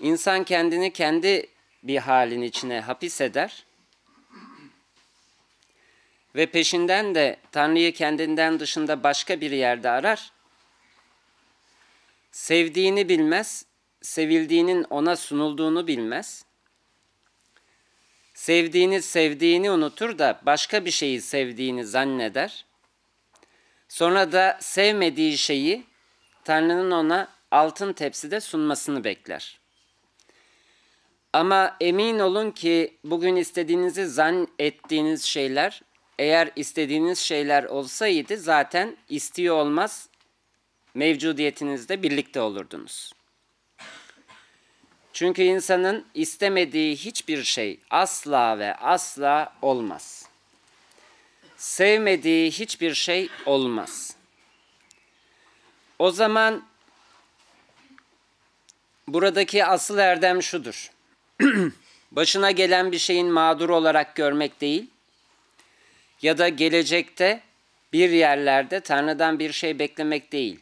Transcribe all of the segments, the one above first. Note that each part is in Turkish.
İnsan kendini kendi bir halin içine hapis ve peşinden de Tanrı'yı kendinden dışında başka bir yerde arar. Sevdiğini bilmez, sevildiğinin ona sunulduğunu bilmez. Sevdiğini sevdiğini unutur da başka bir şeyi sevdiğini zanneder. Sonra da sevmediği şeyi Tanrı'nın ona altın tepside sunmasını bekler. Ama emin olun ki bugün istediğinizi zannettiğiniz şeyler eğer istediğiniz şeyler olsaydı zaten istiyor olmaz mevcudiyetinizde birlikte olurdunuz. Çünkü insanın istemediği hiçbir şey asla ve asla olmaz. Sevmediği hiçbir şey olmaz. O zaman buradaki asıl erdem şudur. başına gelen bir şeyin mağdur olarak görmek değil ya da gelecekte bir yerlerde Tanrı'dan bir şey beklemek değil.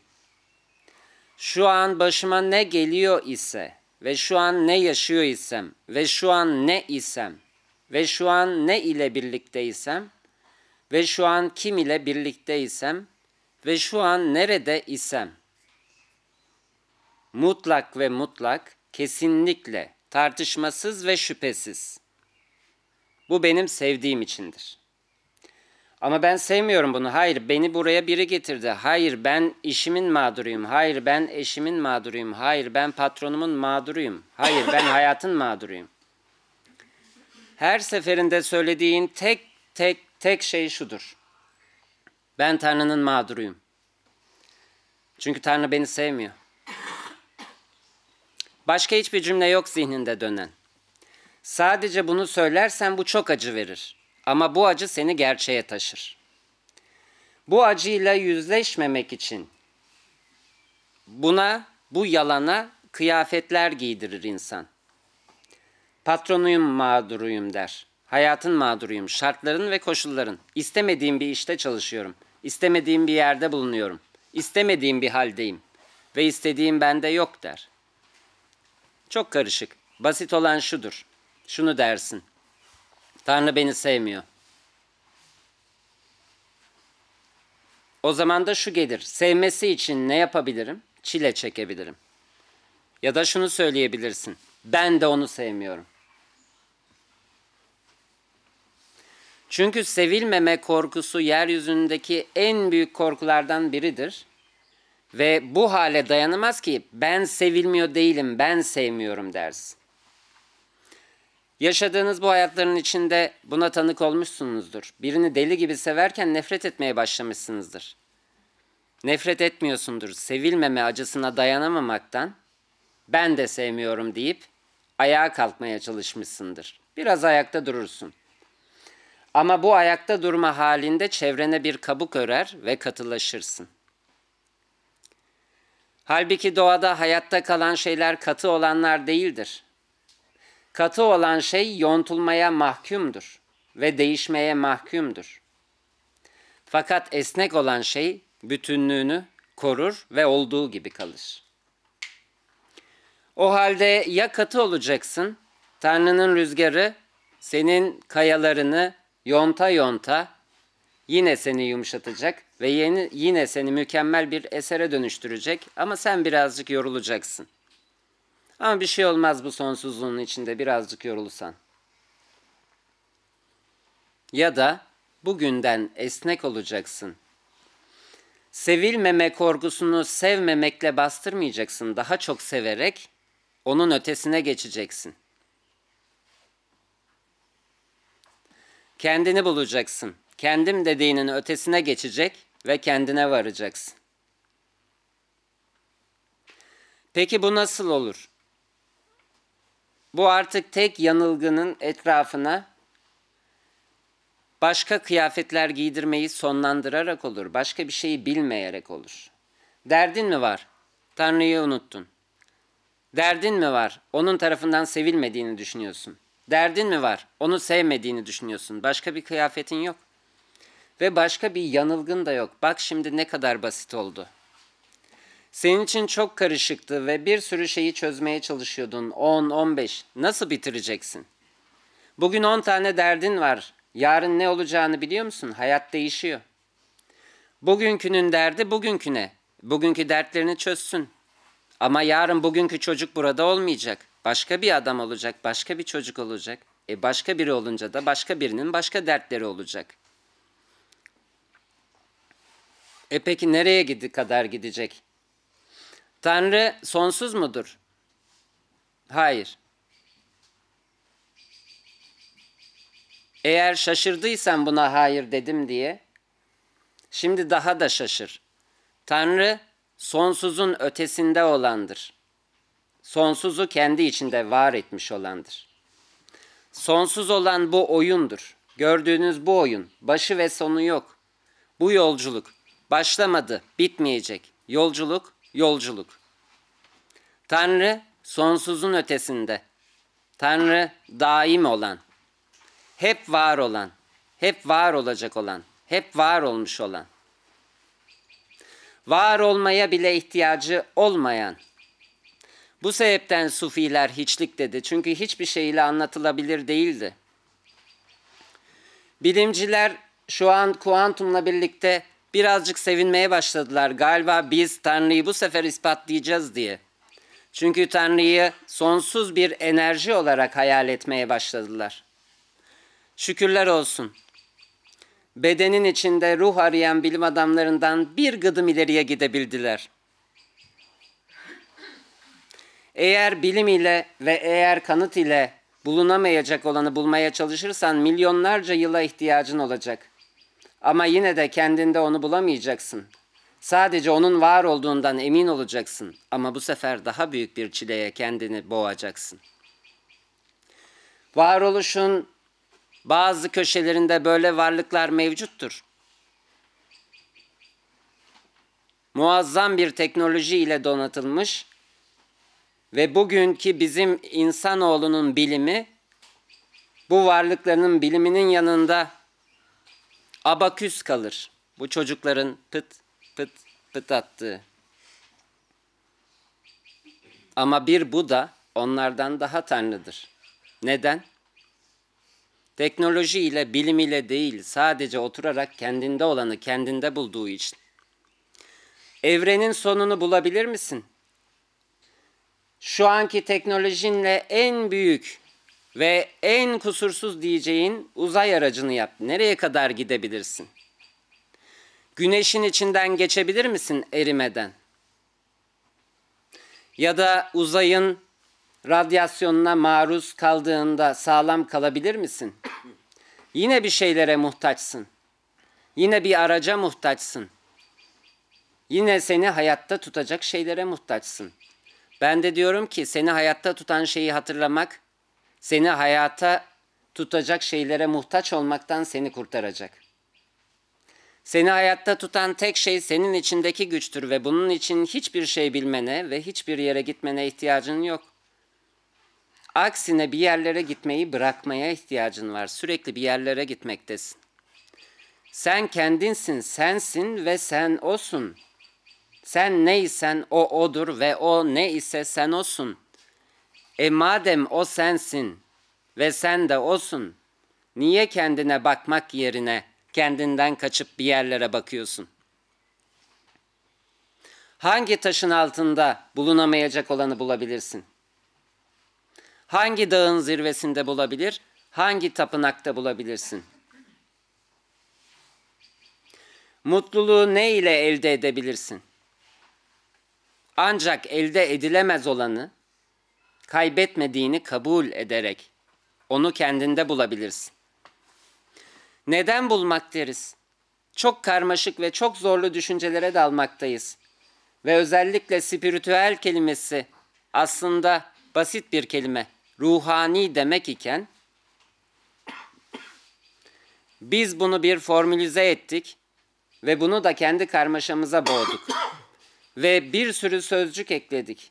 Şu an başıma ne geliyor ise ve şu an ne yaşıyor isem ve şu an ne isem ve şu an ne ile birlikteysem ve şu an kim ile birlikteysem ve şu an nerede isem mutlak ve mutlak kesinlikle tartışmasız ve şüphesiz. Bu benim sevdiğim içindir. Ama ben sevmiyorum bunu. Hayır, beni buraya biri getirdi. Hayır, ben işimin mağduruyum. Hayır, ben eşimin mağduruyum. Hayır, ben patronumun mağduruyum. Hayır, ben hayatın mağduruyum. Her seferinde söylediğin tek tek tek şey şudur. Ben Tanrı'nın mağduruyum. Çünkü Tanrı beni sevmiyor. Başka hiçbir cümle yok zihninde dönen. Sadece bunu söylersen bu çok acı verir. Ama bu acı seni gerçeğe taşır. Bu acıyla yüzleşmemek için buna, bu yalana kıyafetler giydirir insan. Patronuyum, mağduruyum der. Hayatın mağduruyum, şartların ve koşulların. İstemediğim bir işte çalışıyorum. İstemediğim bir yerde bulunuyorum. İstemediğim bir haldeyim ve istediğim bende yok der.'' Çok karışık. Basit olan şudur. Şunu dersin. Tanrı beni sevmiyor. O zaman da şu gelir. Sevmesi için ne yapabilirim? Çile çekebilirim. Ya da şunu söyleyebilirsin. Ben de onu sevmiyorum. Çünkü sevilmeme korkusu yeryüzündeki en büyük korkulardan biridir ve bu hale dayanamaz ki ben sevilmiyor değilim, ben sevmiyorum dersin. Yaşadığınız bu hayatların içinde buna tanık olmuşsunuzdur. Birini deli gibi severken nefret etmeye başlamışsınızdır. Nefret etmiyorsundur sevilmeme acısına dayanamamaktan. Ben de sevmiyorum deyip ayağa kalkmaya çalışmışsındır. Biraz ayakta durursun. Ama bu ayakta durma halinde çevrene bir kabuk örer ve katılaşırsın. Halbuki doğada hayatta kalan şeyler katı olanlar değildir. Katı olan şey yontulmaya mahkumdur ve değişmeye mahkumdur. Fakat esnek olan şey bütünlüğünü korur ve olduğu gibi kalır. O halde ya katı olacaksın, Tanrı'nın rüzgarı senin kayalarını yonta yonta yine seni yumuşatacak ve yeni, yine seni mükemmel bir esere dönüştürecek ama sen birazcık yorulacaksın. Ama bir şey olmaz bu sonsuzluğun içinde birazcık yorulsan. Ya da bugünden esnek olacaksın. Sevilmeme korkusunu sevmemekle bastırmayacaksın. Daha çok severek onun ötesine geçeceksin. Kendini bulacaksın. Kendim dediğinin ötesine geçecek ve kendine varacaksın. Peki bu nasıl olur? Bu artık tek yanılgının etrafına başka kıyafetler giydirmeyi sonlandırarak olur. Başka bir şeyi bilmeyerek olur. Derdin mi var? Tanrı'yı unuttun. Derdin mi var? Onun tarafından sevilmediğini düşünüyorsun. Derdin mi var? Onu sevmediğini düşünüyorsun. Başka bir kıyafetin yok. Ve başka bir yanılgın da yok. Bak şimdi ne kadar basit oldu. Senin için çok karışıktı ve bir sürü şeyi çözmeye çalışıyordun. 10, 15. Nasıl bitireceksin? Bugün 10 tane derdin var. Yarın ne olacağını biliyor musun? Hayat değişiyor. Bugünkünün derdi bugünküne. Bugünkü dertlerini çözsün. Ama yarın bugünkü çocuk burada olmayacak. Başka bir adam olacak, başka bir çocuk olacak. E başka biri olunca da başka birinin başka dertleri olacak.'' E peki nereye gidi kadar gidecek? Tanrı sonsuz mudur? Hayır. Eğer şaşırdıysan buna hayır dedim diye, şimdi daha da şaşır. Tanrı sonsuzun ötesinde olandır. Sonsuzu kendi içinde var etmiş olandır. Sonsuz olan bu oyundur. Gördüğünüz bu oyun. Başı ve sonu yok. Bu yolculuk Başlamadı, bitmeyecek. Yolculuk, yolculuk. Tanrı sonsuzun ötesinde. Tanrı daim olan. Hep var olan. Hep var olacak olan. Hep var olmuş olan. Var olmaya bile ihtiyacı olmayan. Bu sebepten sufiler hiçlik dedi. Çünkü hiçbir şeyle anlatılabilir değildi. Bilimciler şu an kuantumla birlikte Birazcık sevinmeye başladılar galiba biz Tanrı'yı bu sefer ispatlayacağız diye. Çünkü Tanrı'yı sonsuz bir enerji olarak hayal etmeye başladılar. Şükürler olsun. Bedenin içinde ruh arayan bilim adamlarından bir gıdım ileriye gidebildiler. Eğer bilim ile ve eğer kanıt ile bulunamayacak olanı bulmaya çalışırsan milyonlarca yıla ihtiyacın olacak. Ama yine de kendinde onu bulamayacaksın. Sadece onun var olduğundan emin olacaksın ama bu sefer daha büyük bir çileye kendini boğacaksın. Varoluşun bazı köşelerinde böyle varlıklar mevcuttur. Muazzam bir teknoloji ile donatılmış ve bugünkü bizim insanoğlunun bilimi bu varlıklarının biliminin yanında abaküs kalır. Bu çocukların pıt pıt pıt attığı. Ama bir Buda onlardan daha tanrıdır. Neden? Teknoloji ile bilim ile değil sadece oturarak kendinde olanı kendinde bulduğu için. Evrenin sonunu bulabilir misin? Şu anki teknolojinle en büyük ve en kusursuz diyeceğin uzay aracını yap. Nereye kadar gidebilirsin? Güneşin içinden geçebilir misin erimeden? Ya da uzayın radyasyonuna maruz kaldığında sağlam kalabilir misin? Yine bir şeylere muhtaçsın. Yine bir araca muhtaçsın. Yine seni hayatta tutacak şeylere muhtaçsın. Ben de diyorum ki seni hayatta tutan şeyi hatırlamak seni hayata tutacak şeylere muhtaç olmaktan seni kurtaracak. Seni hayatta tutan tek şey senin içindeki güçtür ve bunun için hiçbir şey bilmene ve hiçbir yere gitmene ihtiyacın yok. Aksine bir yerlere gitmeyi bırakmaya ihtiyacın var. Sürekli bir yerlere gitmektesin. Sen kendinsin, sensin ve sen osun. Sen neysen o odur ve o ne ise sen osun.'' E madem o sensin ve sen de olsun niye kendine bakmak yerine kendinden kaçıp bir yerlere bakıyorsun? Hangi taşın altında bulunamayacak olanı bulabilirsin? Hangi dağın zirvesinde bulabilir, hangi tapınakta bulabilirsin? Mutluluğu ne ile elde edebilirsin? Ancak elde edilemez olanı, kaybetmediğini kabul ederek onu kendinde bulabilirsin. Neden bulmak deriz? Çok karmaşık ve çok zorlu düşüncelere dalmaktayız. Ve özellikle spiritüel kelimesi aslında basit bir kelime, ruhani demek iken biz bunu bir formülize ettik ve bunu da kendi karmaşamıza boğduk. ve bir sürü sözcük ekledik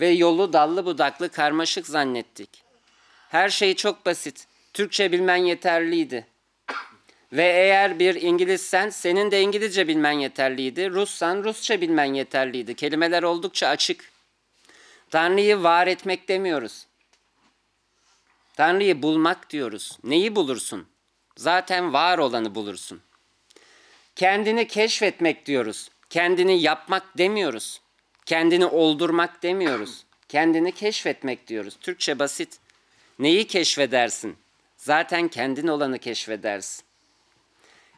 ve yolu dallı budaklı karmaşık zannettik. Her şey çok basit. Türkçe bilmen yeterliydi. Ve eğer bir İngilizsen senin de İngilizce bilmen yeterliydi. Russan Rusça bilmen yeterliydi. Kelimeler oldukça açık. Tanrı'yı var etmek demiyoruz. Tanrı'yı bulmak diyoruz. Neyi bulursun? Zaten var olanı bulursun. Kendini keşfetmek diyoruz. Kendini yapmak demiyoruz. Kendini oldurmak demiyoruz. Kendini keşfetmek diyoruz. Türkçe basit. Neyi keşfedersin? Zaten kendin olanı keşfedersin.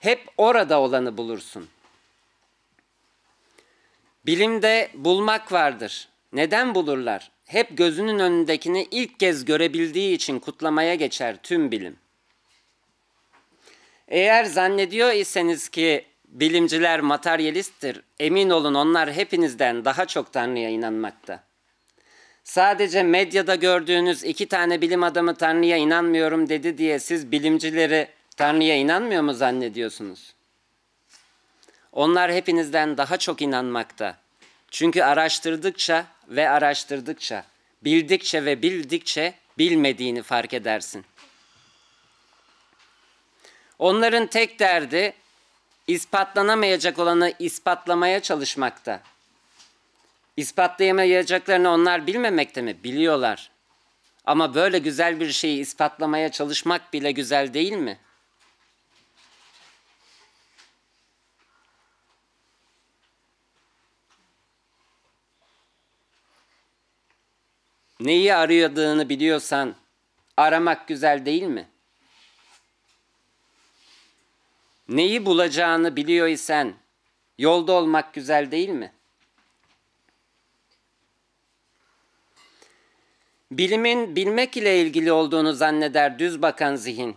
Hep orada olanı bulursun. Bilimde bulmak vardır. Neden bulurlar? Hep gözünün önündekini ilk kez görebildiği için kutlamaya geçer tüm bilim. Eğer zannediyor iseniz ki Bilimciler materyalisttir. Emin olun onlar hepinizden daha çok Tanrı'ya inanmakta. Sadece medyada gördüğünüz iki tane bilim adamı Tanrı'ya inanmıyorum dedi diye siz bilimcileri Tanrı'ya inanmıyor mu zannediyorsunuz? Onlar hepinizden daha çok inanmakta. Çünkü araştırdıkça ve araştırdıkça, bildikçe ve bildikçe bilmediğini fark edersin. Onların tek derdi ispatlanamayarak olanı ispatlamaya çalışmakta. İspatlayamayacaklarını onlar bilmemekte mi? Biliyorlar. Ama böyle güzel bir şeyi ispatlamaya çalışmak bile güzel değil mi? Neyi arıyordığını biliyorsan aramak güzel değil mi?'' Neyi bulacağını biliyor isen yolda olmak güzel değil mi? Bilimin bilmek ile ilgili olduğunu zanneder düz bakan zihin.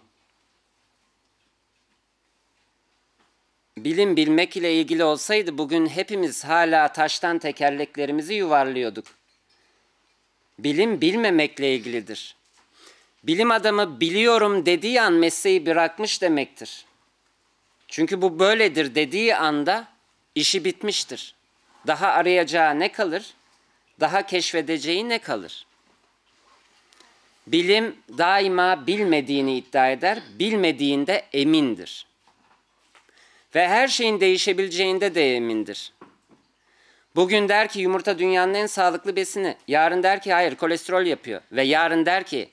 Bilim bilmek ile ilgili olsaydı bugün hepimiz hala taştan tekerleklerimizi yuvarlıyorduk. Bilim bilmemekle ilgilidir. Bilim adamı biliyorum dediği an mesleği bırakmış demektir. Çünkü bu böyledir dediği anda işi bitmiştir. Daha arayacağı ne kalır? Daha keşfedeceği ne kalır? Bilim daima bilmediğini iddia eder, bilmediğinde emindir. Ve her şeyin değişebileceğinde de emindir. Bugün der ki yumurta dünyanın en sağlıklı besini. Yarın der ki hayır kolesterol yapıyor. Ve yarın der ki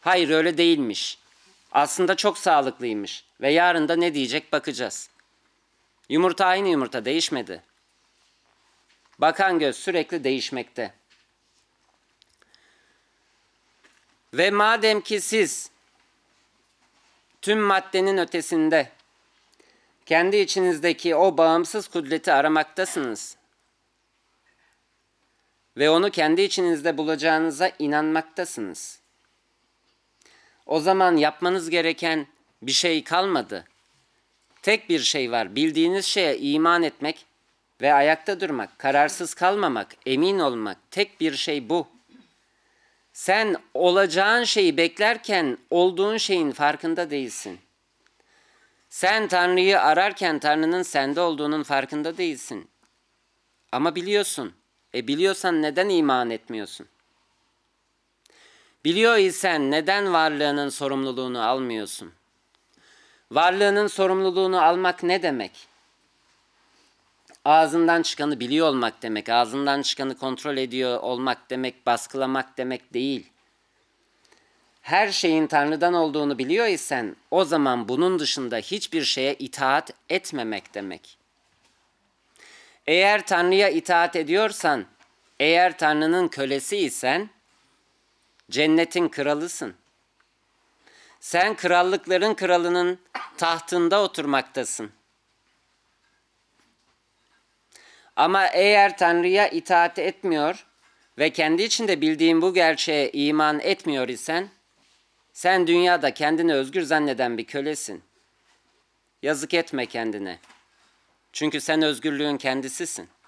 hayır öyle değilmiş. Aslında çok sağlıklıymış ve yarın da ne diyecek bakacağız. Yumurta aynı yumurta değişmedi. Bakan göz sürekli değişmekte. Ve madem ki siz tüm maddenin ötesinde kendi içinizdeki o bağımsız kudreti aramaktasınız ve onu kendi içinizde bulacağınıza inanmaktasınız.'' O zaman yapmanız gereken bir şey kalmadı. Tek bir şey var. Bildiğiniz şeye iman etmek ve ayakta durmak, kararsız kalmamak, emin olmak. Tek bir şey bu. Sen olacağın şeyi beklerken olduğun şeyin farkında değilsin. Sen Tanrı'yı ararken Tanrı'nın sende olduğunun farkında değilsin. Ama biliyorsun. E biliyorsan neden iman etmiyorsun? Biliyor isen neden varlığının sorumluluğunu almıyorsun? Varlığının sorumluluğunu almak ne demek? Ağzından çıkanı biliyor olmak demek, ağzından çıkanı kontrol ediyor olmak demek, baskılamak demek değil. Her şeyin Tanrı'dan olduğunu biliyor isen o zaman bunun dışında hiçbir şeye itaat etmemek demek. Eğer Tanrı'ya itaat ediyorsan, eğer Tanrı'nın kölesi isen Cennetin kralısın. Sen krallıkların kralının tahtında oturmaktasın. Ama eğer Tanrı'ya itaat etmiyor ve kendi içinde bildiğin bu gerçeğe iman etmiyor isen, sen dünyada kendini özgür zanneden bir kölesin. Yazık etme kendine. Çünkü sen özgürlüğün kendisisin.''